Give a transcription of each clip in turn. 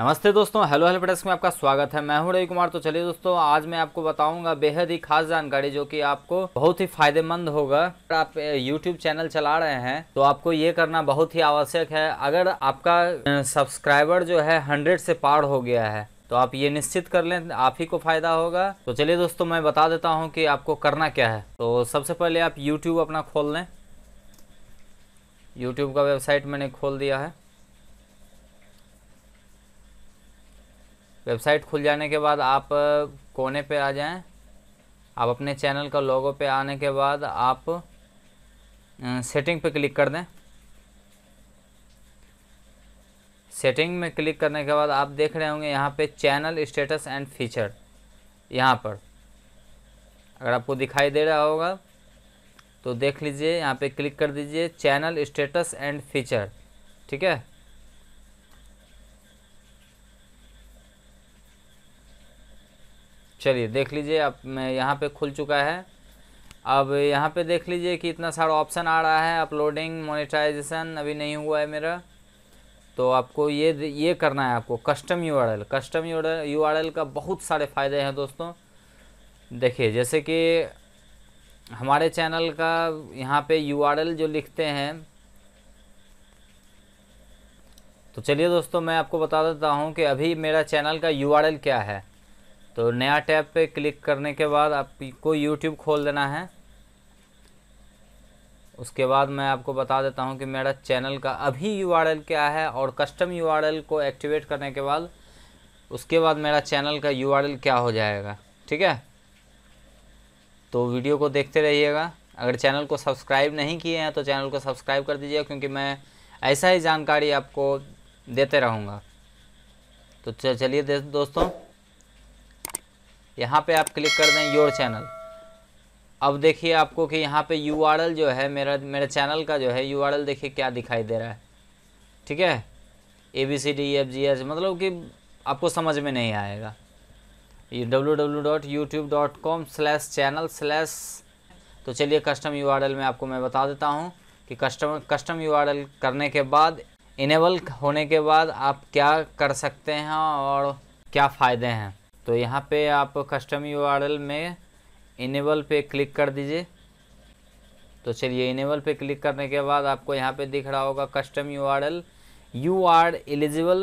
नमस्ते दोस्तों hello hello press में आपका स्वागत है मैं हूं रवि कुमार तो चलिए दोस्तों आज मैं आपको बताऊंगा बेहद ही खास जानकारी जो कि आपको बहुत ही फायदेमंद होगा अगर आप यूट्यूब चैनल चला रहे हैं तो आपको ये करना बहुत ही आवश्यक है अगर आपका सब्सक्राइबर जो है हंड्रेड से पार हो गया है तो आप ये निश्चित कर लें आप ही को फ़ायदा होगा तो चलिए दोस्तों मैं बता देता हूँ कि आपको करना क्या है तो सबसे पहले आप यूट्यूब अपना खोल लें यूट्यूब का वेबसाइट मैंने खोल दिया है वेबसाइट खुल जाने के बाद आप कोने पे आ जाएं आप अपने चैनल का लोगो पे आने के बाद आप सेटिंग पे क्लिक कर दें सेटिंग में क्लिक करने के बाद आप देख रहे होंगे यहाँ पे चैनल स्टेटस एंड फीचर यहाँ पर अगर आपको दिखाई दे रहा होगा तो देख लीजिए यहाँ पे क्लिक कर दीजिए चैनल स्टेटस एंड फीचर ठीक है चलिए देख लीजिए अब मैं यहाँ पे खुल चुका है अब यहाँ पे देख लीजिए कि इतना सारा ऑप्शन आ रहा है अपलोडिंग मोनेटाइजेशन अभी नहीं हुआ है मेरा तो आपको ये ये करना है आपको custom U custom U R का बहुत सारे फ़ायदे हैं दोस्तों देखिए जैसे कि हमारे चैनल का यहाँ पे यू जो लिखते हैं तो चलिए दोस्तों मैं आपको बता देता हूँ कि अभी मेरा चैनल का यू क्या है तो नया टैब पे क्लिक करने के बाद आपको यूट्यूब खोल देना है उसके बाद मैं आपको बता देता हूँ कि मेरा चैनल का अभी यू क्या है और कस्टम यू को एक्टिवेट करने के बाद उसके बाद मेरा चैनल का यू क्या हो जाएगा ठीक है तो वीडियो को देखते रहिएगा अगर चैनल को सब्सक्राइब नहीं किए हैं तो चैनल को सब्सक्राइब कर दीजिए क्योंकि मैं ऐसा ही जानकारी आपको देते रहूँगा तो चलिए दोस्तों यहाँ पे आप क्लिक कर दें योर चैनल अब देखिए आपको कि यहाँ पे यू जो है मेरा मेरे चैनल का जो है यू देखिए क्या दिखाई दे रहा है ठीक है A B C D F G H मतलब कि आपको समझ में नहीं आएगा ये W W dot YouTube dot com slash channel slash तो चलिए कस्टम यू में आपको मैं बता देता हूँ कि कस्टम कस्टम यू करने के बाद इनेबल होने के बाद आप क्या कर सकते हैं और क्या फ़ायदे हैं तो यहाँ पे आप कस्टम यू में इनेबल पे क्लिक कर दीजिए तो चलिए इनेबल पे क्लिक करने के बाद आपको यहाँ पे दिख रहा होगा custom U R L you are eligible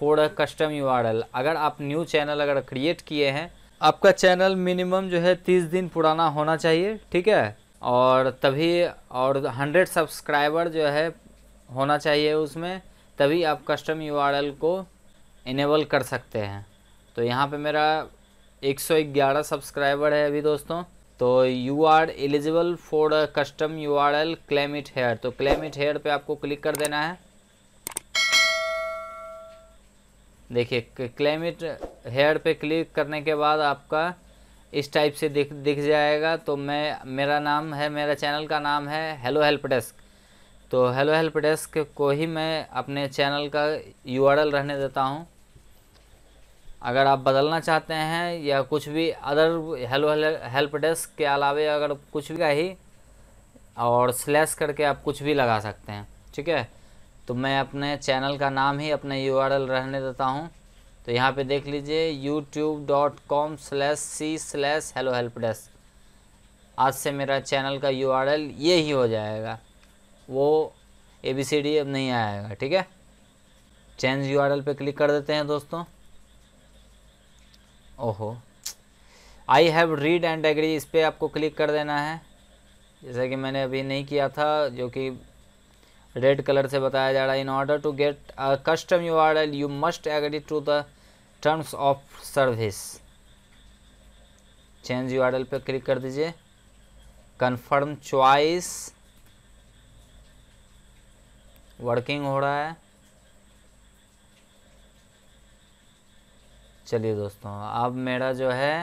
for custom U R L अगर आप न्यू चैनल अगर क्रिएट किए हैं आपका चैनल मिनिमम जो है तीस दिन पुराना होना चाहिए ठीक है और तभी और हंड्रेड सब्सक्राइबर जो है होना चाहिए उसमें तभी आप कस्टम यू आर एल को इनेबल कर सकते हैं तो यहाँ पे मेरा 111 सब्सक्राइबर है अभी दोस्तों तो you are eligible for custom U R L claim it here तो क्लेम इट हेयर पे आपको क्लिक कर देना है देखिए क्लेमिट हेयर पे क्लिक करने के बाद आपका इस टाइप से दिख दिख जाएगा तो मैं मेरा नाम है मेरा चैनल का नाम है हेलो हेल्प डेस्क तो हेलो हेल्प डेस्क को ही मैं अपने चैनल का यूआरएल रहने देता हूँ अगर आप बदलना चाहते हैं या कुछ भी अदर हेलो हेल्प डेस्क के अलावे अगर कुछ भी का ही और स्लैश करके आप कुछ भी लगा सकते हैं ठीक है तो मैं अपने चैनल का नाम ही अपने यू रहने देता हूँ तो यहाँ पे देख लीजिए YouTube dot com slash C slash hello help desk आज से मेरा चैनल का यू ये ही हो जाएगा वो ए बी सी डी अब नहीं आएगा ठीक है चेंज यू पर क्लिक कर देते हैं दोस्तों ओहो I have read and agree इस पर आपको क्लिक कर देना है जैसा कि मैंने अभी नहीं किया था जो कि रेड कलर से बताया जा रहा है in order to get a custom U R L you must agree to the terms of service change U R L पर क्लिक कर दीजिए कन्फर्म चॉइस वर्किंग हो रहा है चलिए दोस्तों अब मेरा जो है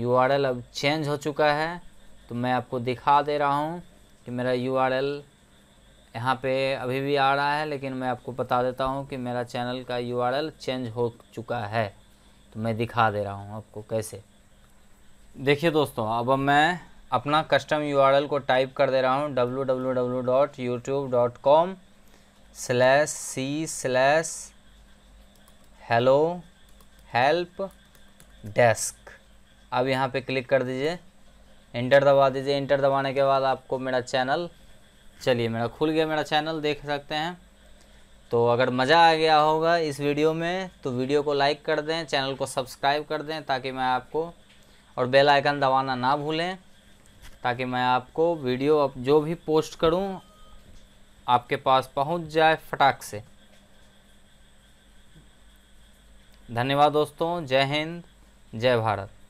यू अब चेंज हो चुका है तो मैं आपको दिखा दे रहा हूँ कि मेरा यू आर एल यहाँ पर अभी भी आ रहा है लेकिन मैं आपको बता देता हूँ कि मेरा चैनल का यू आर एल चेंज हो चुका है तो मैं दिखा दे रहा हूँ आपको कैसे देखिए दोस्तों अब मैं अपना कस्टम यू आर एल को टाइप कर दे रहा हूँ W W W dot YouTube dot com slash C slash hello help desk अब यहाँ पे क्लिक कर दीजिए इंटर दबा दीजिए इंटर दबाने के बाद आपको मेरा चैनल चलिए मेरा खुल गया मेरा चैनल देख सकते हैं तो अगर मज़ा आ गया होगा इस वीडियो में तो वीडियो को लाइक कर दें चैनल को सब्सक्राइब कर दें ताकि मैं आपको और बेल आइकन दबाना ना भूलें ताकि मैं आपको वीडियो अब जो भी पोस्ट करूं आपके पास पहुंच जाए फटाक से धन्यवाद दोस्तों जय हिंद जय भारत